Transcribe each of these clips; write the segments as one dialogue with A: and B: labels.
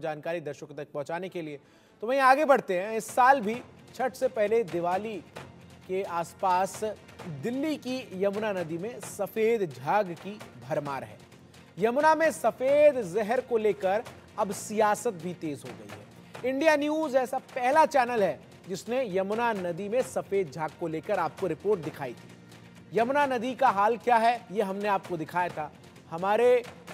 A: जानकारी दर्शकों तक पहुंचाने के लिए तो वहीं आगे बढ़ते हैं इस साल भी छठ से पहले दिवाली के आसपास दिल्ली की यमुना नदी में सफेद झाग की भरमार है यमुना में सफेद जहर को लेकर अब सियासत भी तेज हो गई है इंडिया न्यूज ऐसा पहला चैनल है जिसने यमुना नदी में सफेद झाग को लेकर आपको रिपोर्ट दिखाई थी यमुना नदी का हाल क्या है यह हमने आपको दिखाया था हमारे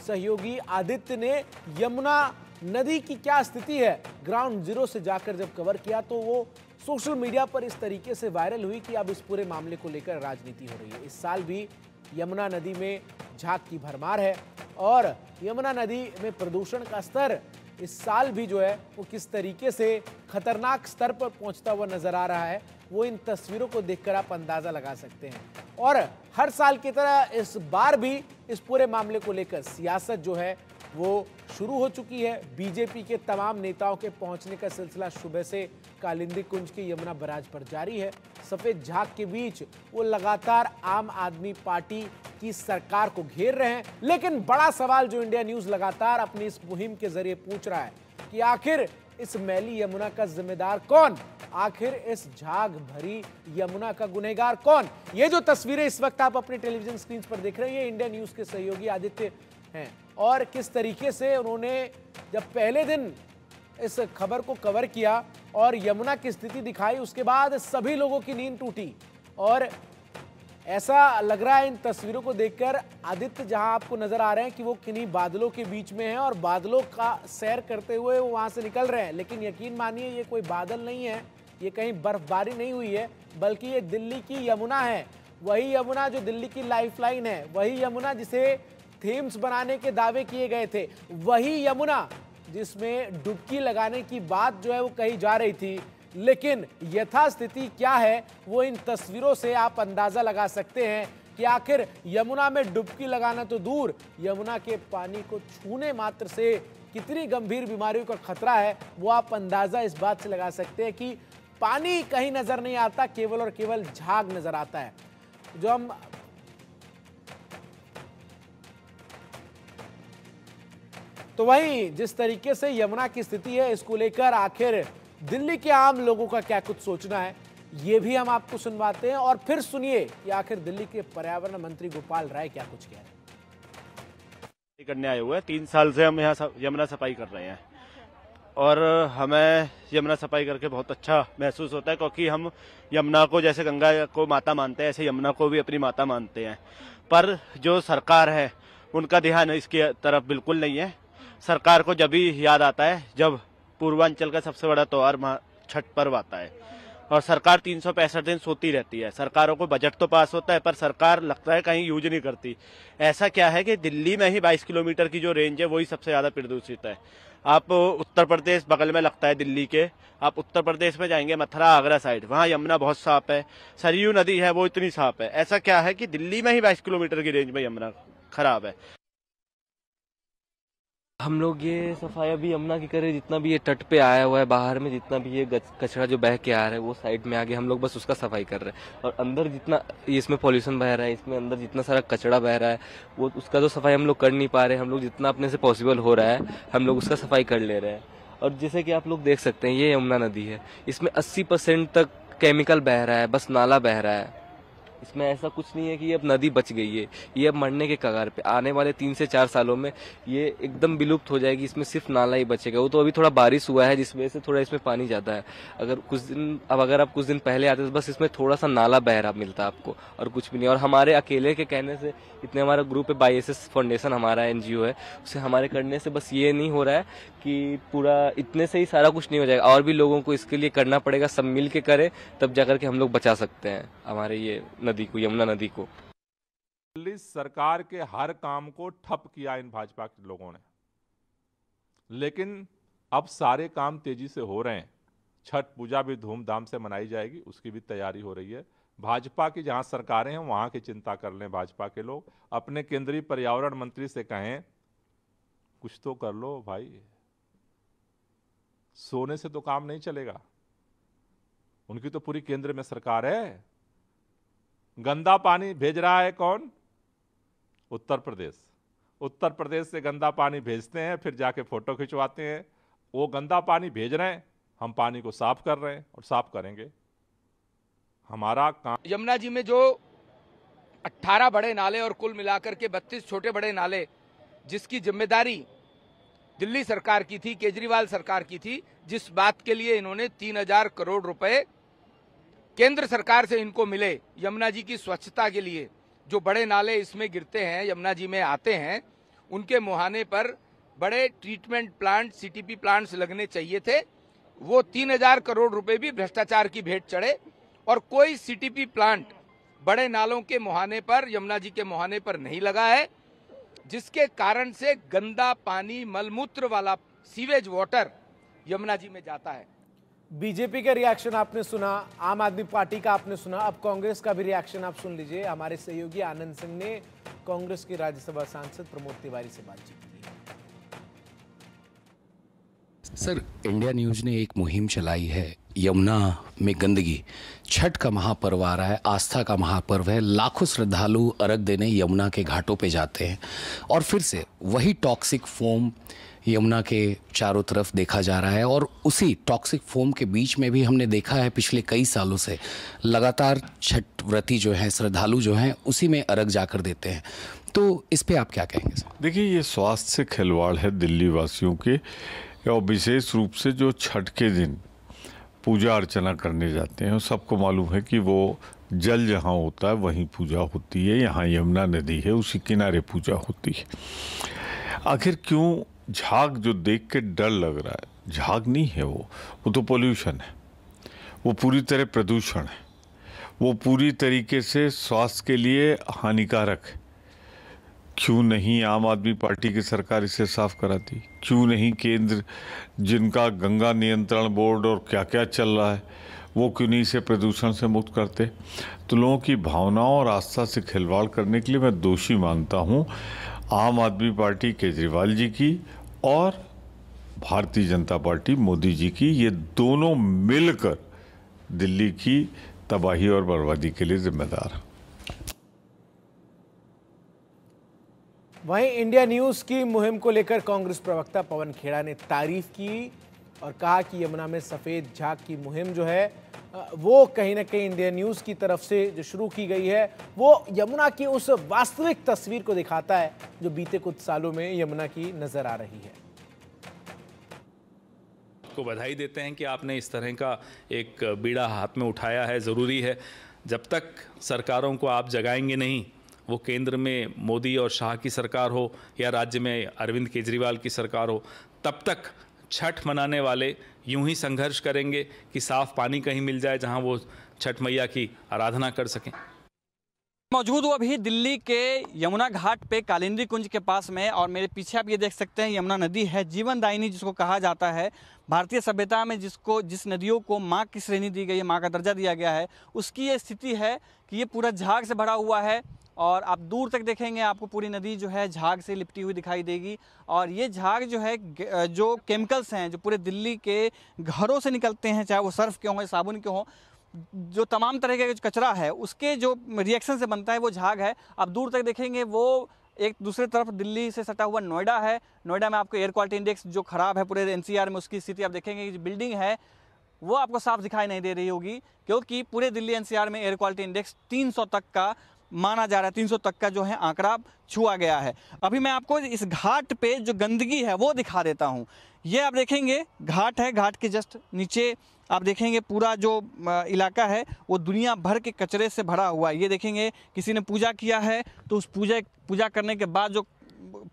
A: सहयोगी आदित्य ने यमुना नदी की क्या स्थिति है ग्राउंड जीरो से जाकर जब कवर किया तो वो सोशल मीडिया पर इस तरीके से वायरल हुई कि अब इस पूरे मामले को लेकर राजनीति हो रही है इस साल भी यमुना नदी में झाक की भरमार है और यमुना नदी में प्रदूषण का स्तर इस साल भी जो है वो किस तरीके से खतरनाक स्तर पर पहुंचता हुआ नजर आ रहा है वो इन तस्वीरों को देखकर आप अंदाजा लगा सकते हैं और हर साल की तरह इस बार भी इस पूरे मामले को लेकर सियासत जो है वो शुरू हो चुकी है बीजेपी के तमाम नेताओं के पहुंचने का सिलसिला सुबह से कालिंदी कुंज के यमुना बराज पर जारी है सफेद झाक के बीच वो लगातार आम आदमी पार्टी की सरकार को घेर रहे हैं लेकिन बड़ा सवाल जो इंडिया न्यूज लगातार अपनी इस मुहिम के जरिए पूछ रहा है कि आखिर इस मैली यमुना का जिम्मेदार कौन आखिर इस झाग भरी यमुना का गुनहगार कौन ये जो तस्वीरें इस वक्त आप अपने टेलीविजन स्क्रीन पर देख रहे हैं ये इंडिया न्यूज के सहयोगी आदित्य हैं और किस तरीके से उन्होंने जब पहले दिन इस खबर को कवर किया और यमुना की स्थिति दिखाई उसके बाद सभी लोगों की नींद टूटी और ऐसा लग रहा है इन तस्वीरों को देखकर आदित्य जहां आपको नजर आ रहे हैं कि वो किन्हीं बादलों के बीच में है और बादलों का सैर करते हुए वो वहां से निकल रहे हैं लेकिन यकीन मानिए ये कोई बादल नहीं है ये कहीं बर्फबारी नहीं हुई है बल्कि ये दिल्ली की यमुना है वही यमुना जो दिल्ली की लाइफलाइन है वही यमुना जिसे थीम्स बनाने के दावे किए गए थे वही यमुना जिसमें डुबकी लगाने की बात जो है वो कही जा रही थी लेकिन यथास्थिति क्या है वो इन तस्वीरों से आप अंदाजा लगा सकते हैं कि आखिर यमुना में डुबकी लगाना तो दूर यमुना के पानी को छूने मात्र से कितनी गंभीर बीमारियों का खतरा है वो आप अंदाजा इस बात से लगा सकते हैं कि पानी कहीं नजर नहीं आता केवल और केवल झाग नजर आता है जो हम तो वहीं जिस तरीके से यमुना की स्थिति है इसको लेकर आखिर दिल्ली के आम लोगों का क्या कुछ सोचना है ये भी हम आपको सुनवाते हैं और फिर सुनिए कि आखिर दिल्ली के पर्यावरण मंत्री गोपाल राय क्या कुछ कह रहे
B: हैं करने आए हुए हैं तीन साल से हम यहाँ यमुना सफाई कर रहे हैं और हमें यमुना सफाई करके बहुत अच्छा महसूस होता है क्योंकि हम यमुना को जैसे गंगा को माता मानते हैं ऐसे यमुना को भी अपनी माता मानते हैं पर जो सरकार है उनका ध्यान इसकी तरफ बिल्कुल नहीं है सरकार को जब भी याद आता है जब पूर्वांचल का सबसे बड़ा त्यौहार छठ पर्व आता है और सरकार तीन दिन सोती रहती है सरकारों को बजट तो पास होता है पर सरकार लगता है कहीं यूज नहीं करती ऐसा क्या है कि दिल्ली में ही 22 किलोमीटर की जो रेंज है वही सबसे ज़्यादा प्रदूषित है आप उत्तर प्रदेश बगल में लगता है दिल्ली के आप उत्तर प्रदेश में जाएंगे मथुरा आगरा साइड वहाँ यमुना बहुत साफ है सरयू नदी है वो इतनी साफ है ऐसा क्या है कि दिल्ली में ही बाईस किलोमीटर की रेंज में यमुना
C: खराब है हम लोग ये सफाई अभी यमुना की करे जितना भी ये तट पे आया हुआ है बाहर में जितना भी ये कचरा जो बह के आ रहा है वो साइड में आगे हम लोग बस उसका सफाई कर रहे हैं और अंदर जितना इसमें पॉल्यूशन बह रहा है इसमें अंदर जितना सारा कचरा बह रहा है वो उसका तो सफाई हम लोग कर नहीं पा रहे हम लोग जितना अपने से पॉसिबल हो रहा है हम लोग उसका सफाई कर ले रहे हैं और जैसे कि आप लोग देख सकते हैं ये यमुना नदी है इसमें अस्सी तक केमिकल बह रहा है बस नाला बह रहा है इसमें ऐसा कुछ नहीं है कि अब नदी बच गई है ये अब मरने के कगार पे आने वाले तीन से चार सालों में ये एकदम विलुप्त हो जाएगी इसमें सिर्फ नाला ही बचेगा वो तो अभी थोड़ा बारिश हुआ है जिस वजह से थोड़ा इसमें पानी ज़्यादा है अगर कुछ दिन अब अगर आप कुछ दिन पहले आते तो बस इसमें थोड़ा सा नाला बहरा मिलता आपको और कुछ भी नहीं और हमारे अकेले के कहने से इतने हमारा ग्रुप है बाई एस फाउंडेशन हमारा एन है उसे हमारे करने से बस ये नहीं हो रहा है कि पूरा इतने से ही सारा कुछ नहीं हो जाएगा और भी लोगों को इसके लिए करना पड़ेगा सब मिल के करें तब जा के हम लोग बचा सकते हैं हमारे ये नदी को यमुना नदी को
D: दिल्ली सरकार के हर काम को ठप किया इन भाजपा के लोगों ने लेकिन अब सारे काम तेजी से हो रहे हैं छठ पूजा भी धूमधाम से मनाई जाएगी उसकी भी तैयारी हो रही है भाजपा की जहां सरकारें हैं वहां की चिंता कर लें भाजपा के लोग अपने केंद्रीय पर्यावरण मंत्री से कहें कुछ तो कर लो भाई सोने से तो काम नहीं चलेगा उनकी तो पूरी केंद्र में सरकार है गंदा पानी भेज रहा है कौन उत्तर प्रदेश उत्तर प्रदेश से गंदा पानी भेजते हैं फिर जाके फ़ोटो खिंचवाते हैं वो गंदा पानी भेज रहे हैं हम पानी को साफ कर रहे हैं और साफ करेंगे हमारा काम यमुना जी में जो 18 बड़े नाले और कुल मिलाकर के
A: 32 छोटे बड़े नाले जिसकी जिम्मेदारी दिल्ली सरकार की थी केजरीवाल सरकार की थी जिस बात के लिए इन्होंने 3000 करोड़ रुपए केंद्र सरकार से इनको मिले यमुना जी की स्वच्छता के लिए जो बड़े नाले इसमें गिरते हैं यमुना जी में आते हैं उनके मुहाने पर बड़े ट्रीटमेंट प्लांट सीटीपी प्लांट्स लगने चाहिए थे वो तीन हजार करोड़ रुपए भी भ्रष्टाचार की भेंट चढ़े और कोई सीटीपी प्लांट बड़े नालों के मुहाने पर यमुना जी के मुहाने पर नहीं लगा है जिसके कारण से गंदा पानी मलमूत्र वाला सीवेज वाटर यमुना जी में जाता है बीजेपी का रिएक्शन आपने सुना आम आदमी पार्टी का आपने सुना अब कांग्रेस का भी रिएक्शन आप सुन लीजिए हमारे सहयोगी आनंद सिंह ने कांग्रेस के राज्यसभा सांसद प्रमोद तिवारी से बातचीत
B: की सर इंडिया न्यूज ने एक मुहिम चलाई है यमुना में गंदगी छठ का महापर्व आ रहा है आस्था का महापर्व है लाखों श्रद्धालु अर्घ देने यमुना के घाटों पे जाते हैं और फिर से वही टॉक्सिक फोम यमुना के चारों तरफ देखा जा रहा है और उसी टॉक्सिक फोम के बीच में भी हमने देखा है पिछले कई सालों से
D: लगातार छठ व्रती जो हैं श्रद्धालु जो हैं उसी में अर्घ जाकर देते हैं तो इस पे आप क्या कहेंगे सर देखिए ये स्वास्थ्य से खिलवाड़ है दिल्ली वासियों के और विशेष रूप से जो छठ के दिन पूजा अर्चना करने जाते हैं सबको मालूम है कि वो जल जहाँ होता है वहीं पूजा होती है यहाँ यमुना नदी है उसी किनारे पूजा होती है आखिर क्यों झाग जो देख के डर लग रहा है झाग नहीं है वो वो तो पोल्यूशन है वो पूरी तरह प्रदूषण है वो पूरी तरीके से स्वास्थ्य के लिए हानिकारक है क्यों नहीं आम आदमी पार्टी की सरकार इसे साफ कराती क्यों नहीं केंद्र जिनका गंगा नियंत्रण बोर्ड और क्या क्या चल रहा है वो क्यों नहीं इसे प्रदूषण से मुक्त करते तो लोगों की भावनाओं और आस्था से खिलवाड़ करने के लिए मैं दोषी मानता हूँ आम आदमी पार्टी केजरीवाल जी की और भारतीय जनता पार्टी मोदी जी की ये दोनों मिलकर दिल्ली की तबाही और बर्बादी के लिए जिम्मेदार
A: वहीं इंडिया न्यूज़ की मुहिम को लेकर कांग्रेस प्रवक्ता पवन खेड़ा ने तारीफ की और कहा कि यमुना में सफ़ेद झाग की मुहिम जो है वो कहीं ना कहीं इंडिया न्यूज़ की तरफ से जो शुरू की गई है वो यमुना की उस वास्तविक तस्वीर को दिखाता है जो बीते कुछ सालों में यमुना की नज़र आ रही है को बधाई देते हैं कि आपने इस तरह का एक बीड़ा हाथ में उठाया है ज़रूरी है जब तक सरकारों को आप जगाएंगे नहीं वो केंद्र में मोदी और शाह की सरकार हो या राज्य में अरविंद केजरीवाल की सरकार हो तब तक छठ मनाने वाले यूं ही संघर्ष करेंगे कि साफ पानी कहीं मिल जाए जहां वो छठ मैया की आराधना कर सकें
C: मौजूद हूँ अभी दिल्ली के यमुना घाट पे कालिंदी कुंज के पास में और मेरे पीछे आप ये देख सकते हैं यमुना नदी है जीवनदायिनी जिसको कहा जाता है भारतीय सभ्यता में जिसको जिस नदियों को माँ की श्रेणी दी गई है माँ का दर्जा दिया गया है उसकी ये स्थिति है कि ये पूरा झाग से भरा हुआ है और आप दूर तक देखेंगे आपको पूरी नदी जो है झाग से लिपटी हुई दिखाई देगी और ये झाग जो है जो केमिकल्स हैं जो पूरे दिल्ली के घरों से निकलते हैं चाहे वो सर्फ के हों या साबुन के हों जो तमाम तरह का कचरा है उसके जो रिएक्शन से बनता है वो झाग है आप दूर तक देखेंगे वो एक दूसरे तरफ दिल्ली से सटा हुआ नोएडा है नोएडा में आपको एयर क्वालिटी इंडेक्स जो ख़राब है पूरे एन में उसकी स्थिति आप देखेंगे जो बिल्डिंग है वो आपको साफ दिखाई नहीं दे रही होगी क्योंकि पूरे दिल्ली एनसीआर में एयर क्वालिटी इंडेक्स 300 तक का माना जा रहा है 300 तक का जो है आंकड़ा छुआ गया है अभी मैं आपको इस घाट पे जो गंदगी है वो दिखा देता हूँ ये आप देखेंगे घाट है घाट के जस्ट नीचे आप देखेंगे पूरा जो इलाका है वो दुनिया भर के कचरे से भरा हुआ है ये देखेंगे किसी ने पूजा किया है तो उस पूजा पूजा करने के बाद जो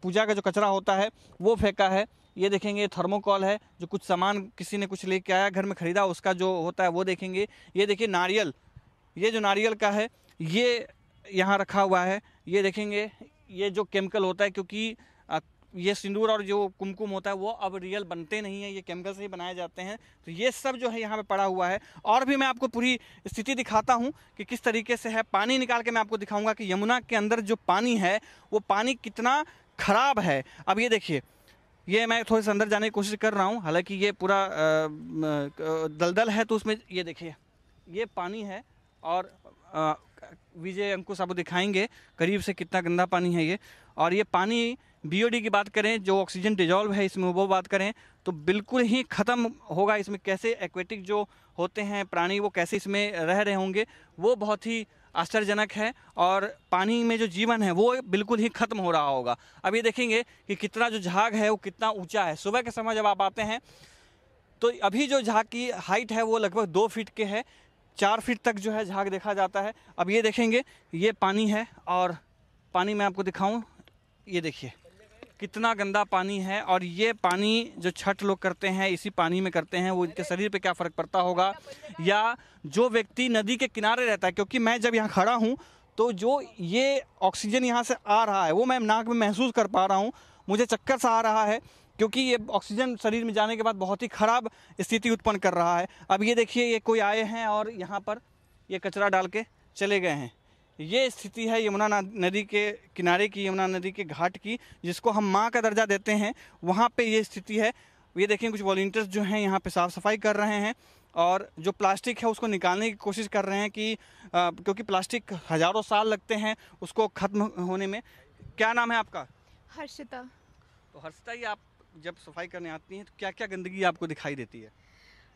C: पूजा का जो कचरा होता है वो फेंका है ये देखेंगे थर्मोकॉल है जो कुछ सामान किसी ने कुछ लेके आया घर में ख़रीदा उसका जो होता है वो देखेंगे ये देखिए नारियल ये जो नारियल का है ये यहाँ रखा हुआ है ये देखेंगे ये जो केमिकल होता है क्योंकि ये सिंदूर और जो कुमकुम होता है वो अब रियल बनते नहीं है ये केमिकल से ही बनाए जाते हैं तो ये सब जो है यहाँ पे पड़ा हुआ है और भी मैं आपको पूरी स्थिति दिखाता हूँ कि किस तरीके से है पानी निकाल के मैं आपको दिखाऊंगा कि यमुना के अंदर जो पानी है वो पानी कितना ख़राब है अब ये देखिए ये मैं थोड़े से अंदर जाने की कोशिश कर रहा हूँ हालाँकि ये पूरा दलदल है तो उसमें ये देखिए ये पानी है और आ, विजय अंकुश आपको दिखाएंगे करीब से कितना गंदा पानी है ये और ये पानी बीओडी की बात करें जो ऑक्सीजन डिजॉल्व है इसमें वो बात करें तो बिल्कुल ही ख़त्म होगा इसमें कैसे एक्वेटिक जो होते हैं प्राणी वो कैसे इसमें रह रहे होंगे वो बहुत ही आश्चर्यजनक है और पानी में जो जीवन है वो बिल्कुल ही ख़त्म हो रहा होगा अब ये देखेंगे कि कितना जो झाग है वो कितना ऊंचा है सुबह के समय जब आप आते हैं तो अभी जो झाग की हाइट है वो लगभग दो फीट के है चार फीट तक जो है झाग देखा जाता है अब ये देखेंगे ये पानी है और पानी मैं आपको दिखाऊं ये देखिए कितना गंदा पानी है और ये पानी जो छठ लोग करते हैं इसी पानी में करते हैं वो इनके शरीर पे क्या फ़र्क पड़ता होगा या जो व्यक्ति नदी के किनारे रहता है क्योंकि मैं जब यहाँ खड़ा हूँ तो जो ये ऑक्सीजन यहाँ से आ रहा है वो मैं नाक में महसूस कर पा रहा हूँ मुझे चक्कर सा आ रहा है क्योंकि ये ऑक्सीजन शरीर में जाने के बाद बहुत ही ख़राब स्थिति उत्पन्न कर रहा है अब ये देखिए ये कोई आए हैं और यहाँ पर ये कचरा डाल के चले गए हैं ये स्थिति है यमुना नदी के किनारे की यमुना नदी के घाट की जिसको हम माँ का दर्जा देते हैं वहाँ पे ये स्थिति है ये देखिए कुछ वॉल्टियर्स जो हैं यहाँ पे साफ़ सफाई कर रहे हैं और जो प्लास्टिक है उसको निकालने की कोशिश कर रहे हैं कि आ, क्योंकि प्लास्टिक हज़ारों साल लगते हैं उसको ख़त्म होने में क्या नाम है आपका हर्षिता तो हर्षिता ये आप जब सफाई करने आती हैं तो क्या क्या गंदगी आपको दिखाई देती है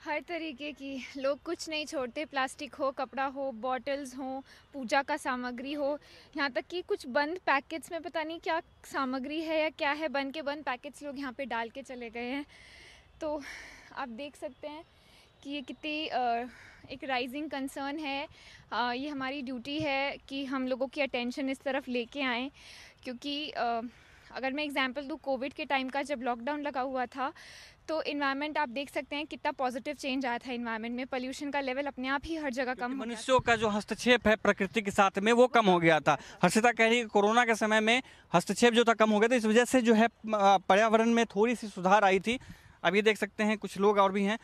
B: हर तरीके की लोग कुछ नहीं छोड़ते प्लास्टिक हो कपड़ा हो बॉटल्स हो पूजा का सामग्री हो यहाँ तक कि कुछ बंद पैकेट्स में पता नहीं क्या सामग्री है या क्या है बंद के बंद पैकेट्स लोग यहाँ पे डाल के चले गए हैं तो आप देख सकते हैं कि ये कितनी एक राइजिंग कंसर्न है आ, ये हमारी ड्यूटी है कि हम लोगों की अटेंशन इस तरफ लेके आएँ क्योंकि आ, अगर मैं एग्जांपल दूँ कोविड के टाइम का जब लॉकडाउन लगा हुआ था तो इन्वायरमेंट आप देख सकते हैं कितना पॉजिटिव चेंज आया था इन्वायरमेंट में पोल्यूशन का लेवल अपने आप ही हर जगह कम मनुष्यों
C: का जो हस्तक्षेप है प्रकृति के साथ में वो कम हो गया था हर्षिता कह रही है कोरोना के समय में हस्तक्षेप जो था कम हो गया था इस वजह से जो है पर्यावरण में थोड़ी सी सुधार आई थी अब ये देख सकते हैं कुछ लोग और भी हैं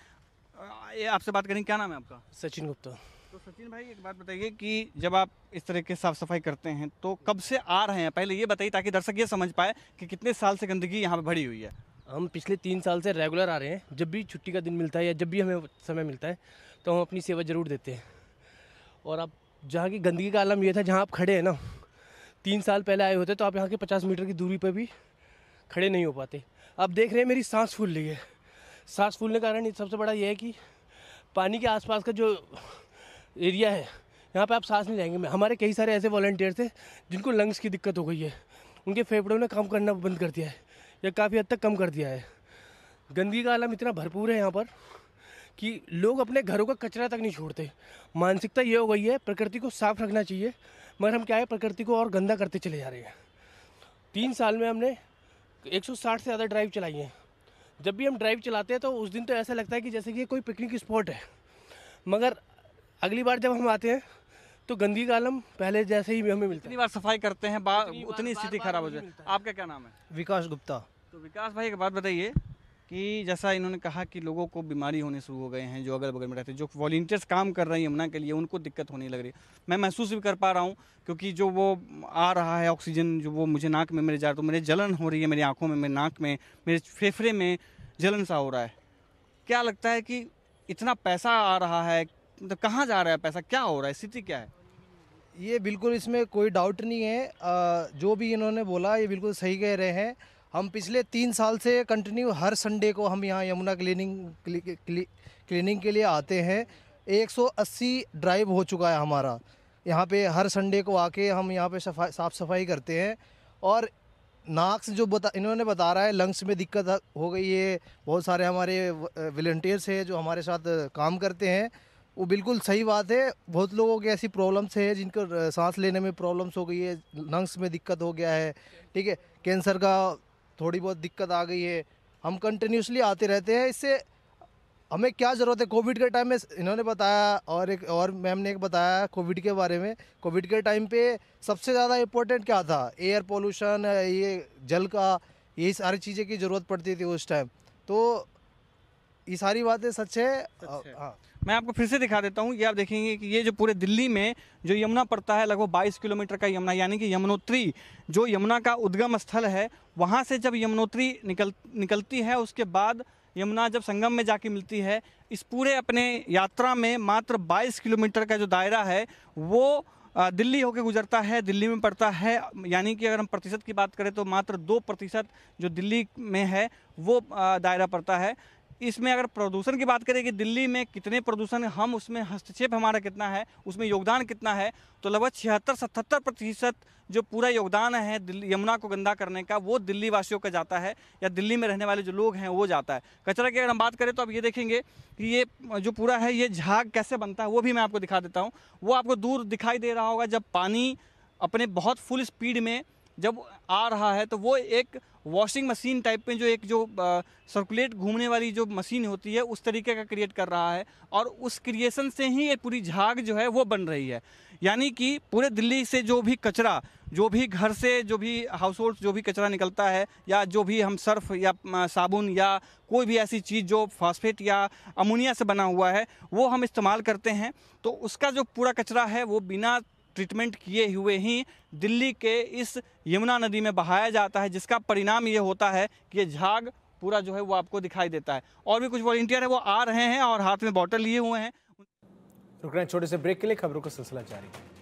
C: आपसे बात करें क्या नाम है आपका सचिन गुप्ता तो सचिन भाई एक बात बताइए कि जब आप इस तरह के साफ सफाई करते हैं तो कब से आ रहे हैं पहले ये बताइए ताकि दर्शक ये समझ पाए कि कितने साल से गंदगी यहाँ पर भरी हुई है
B: हम पिछले तीन साल से रेगुलर आ रहे हैं जब भी छुट्टी का दिन मिलता है या जब भी हमें समय मिलता है तो हम अपनी सेवा ज़रूर देते हैं और आप जहाँ की गंदगी का आलम यह था जहाँ आप खड़े हैं ना तीन साल पहले आए होते तो आप यहाँ के पचास मीटर की दूरी पर भी खड़े नहीं हो पाते आप देख रहे हैं मेरी सांस फूल रही है सांस फूलने का कारण सबसे बड़ा यह है कि पानी के आसपास का जो एरिया है यहाँ पे आप सांस नहीं मैं हमारे कई सारे ऐसे वॉलेंटियर्स थे जिनको लंग्स की दिक्कत हो गई है उनके फेफड़ों ने काम करना बंद कर दिया है या काफ़ी हद तक कम कर दिया है गंदगी का आलम इतना भरपूर है यहाँ पर कि लोग अपने घरों का कचरा तक नहीं छोड़ते मानसिकता ये हो गई है प्रकृति को साफ रखना चाहिए मगर हम क्या है प्रकृति को और गंदा करते चले जा रहे हैं तीन साल में हमने 160 से ज़्यादा ड्राइव चलाई हैं जब भी हम ड्राइव चलाते हैं तो उस दिन तो ऐसा लगता है कि जैसे कि कोई पिकनिक स्पॉट है मगर अगली बार जब हम आते हैं तो गंदी का आलम पहले जैसे ही हमें मिलता
C: है बार सफाई करते हैं बा, उतनी स्थिति खराब हो जाए आपका क्या नाम है विकास गुप्ता तो विकास भाई एक बात बताइए कि जैसा इन्होंने कहा कि लोगों को बीमारी होने शुरू हो गए हैं जो अगल बगल में रहते हैं जो वॉल्टियर्स काम कर रहे हैं यमुना के लिए उनको दिक्कत होने लग रही है मैं महसूस भी कर पा रहा हूँ क्योंकि जो वो आ रहा है ऑक्सीजन जो वो मुझे नाक में मेरे जा रहा तो मेरे जलन हो रही है मेरी आँखों में मेरे नाक में मेरे फेफड़े में जलन सा हो रहा है क्या लगता है कि इतना पैसा आ रहा है मतलब कहाँ जा रहा है पैसा क्या हो रहा है स्थिति क्या है
E: ये बिल्कुल इसमें कोई डाउट नहीं है आ, जो भी इन्होंने बोला ये बिल्कुल सही कह रहे हैं हम पिछले तीन साल से कंटिन्यू हर संडे को हम यहाँ यमुना क्लीनिंग क्लिनिंग क्लीनिंग के लिए आते हैं 180 ड्राइव हो चुका है हमारा यहाँ पे हर संडे को आके हम यहाँ पे सफाई साफ़ सफाई करते हैं और से जो बता इन्होंने बता रहा है लंग्स में दिक्कत हो गई है बहुत सारे हमारे वॉल्टियर्स हैं जो हमारे साथ काम करते हैं वो बिल्कुल सही बात है बहुत लोगों की ऐसी प्रॉब्लम्स है जिनको सांस लेने में प्रॉब्लम्स हो गई है लंग्स में दिक्कत हो गया है ठीक है कैंसर का थोड़ी बहुत दिक्कत आ गई है हम कंटिन्यूसली आते रहते हैं इससे हमें क्या ज़रूरत है कोविड के टाइम में इन्होंने बताया और एक और मैम ने एक बताया कोविड के बारे में कोविड के टाइम पे सबसे ज़्यादा इम्पोर्टेंट क्या था एयर पोल्यूशन ये जल का यही सारी चीज़ें की ज़रूरत पड़ती थी उस टाइम तो
C: ये सारी बातें सच है हाँ। मैं आपको फिर से दिखा देता हूँ ये आप देखेंगे कि ये जो पूरे दिल्ली में जो यमुना पड़ता है लगभग 22 किलोमीटर का यमुना यानी कि यमुनोत्री जो यमुना का उद्गम स्थल है वहाँ से जब यमुनोत्री निकल निकलती है उसके बाद यमुना जब संगम में जाके मिलती है इस पूरे अपने यात्रा में मात्र 22 किलोमीटर का जो दायरा है वो दिल्ली होकर गुजरता है दिल्ली में पड़ता है यानी कि अगर हम प्रतिशत की बात करें तो मात्र दो प्रतिशत जो दिल्ली में है वो दायरा पड़ता है इसमें अगर प्रदूषण की बात करें कि दिल्ली में कितने प्रदूषण हम उसमें हस्तक्षेप हमारा कितना है उसमें योगदान कितना है तो लगभग छिहत्तर सतहत्तर प्रतिशत जो पूरा योगदान है दिल्ली यमुना को गंदा करने का वो दिल्ली वासियों का जाता है या दिल्ली में रहने वाले जो लोग हैं वो जाता है कचरा की अगर हम बात करें तो आप ये देखेंगे कि ये जो पूरा है ये झाग कैसे बनता है वो भी मैं आपको दिखा देता हूँ वो आपको दूर दिखाई दे रहा होगा जब पानी अपने बहुत फुल स्पीड में जब आ रहा है तो वो एक वॉशिंग मशीन टाइप में जो एक जो सर्कुलेट घूमने वाली जो मशीन होती है उस तरीके का क्रिएट कर रहा है और उस क्रिएशन से ही ये पूरी झाग जो है वो बन रही है यानी कि पूरे दिल्ली से जो भी कचरा जो भी घर से जो भी हाउस होल्ड जो भी कचरा निकलता है या जो भी हम सर्फ या साबुन या कोई भी ऐसी चीज़ जो फास्फेट या अमोनिया से बना हुआ है वो हम इस्तेमाल करते हैं तो उसका जो पूरा कचरा है वो बिना ट्रीटमेंट किए हुए ही दिल्ली के इस यमुना नदी में बहाया जाता है जिसका परिणाम ये होता है कि ये झाग पूरा जो है वो आपको दिखाई देता है और भी कुछ वॉल्टियर है वो आ रहे हैं और हाथ में बॉटल लिए हुए हैं
A: रुक रहे हैं छोटे से ब्रेक के लिए खबरों का सिलसिला जारी है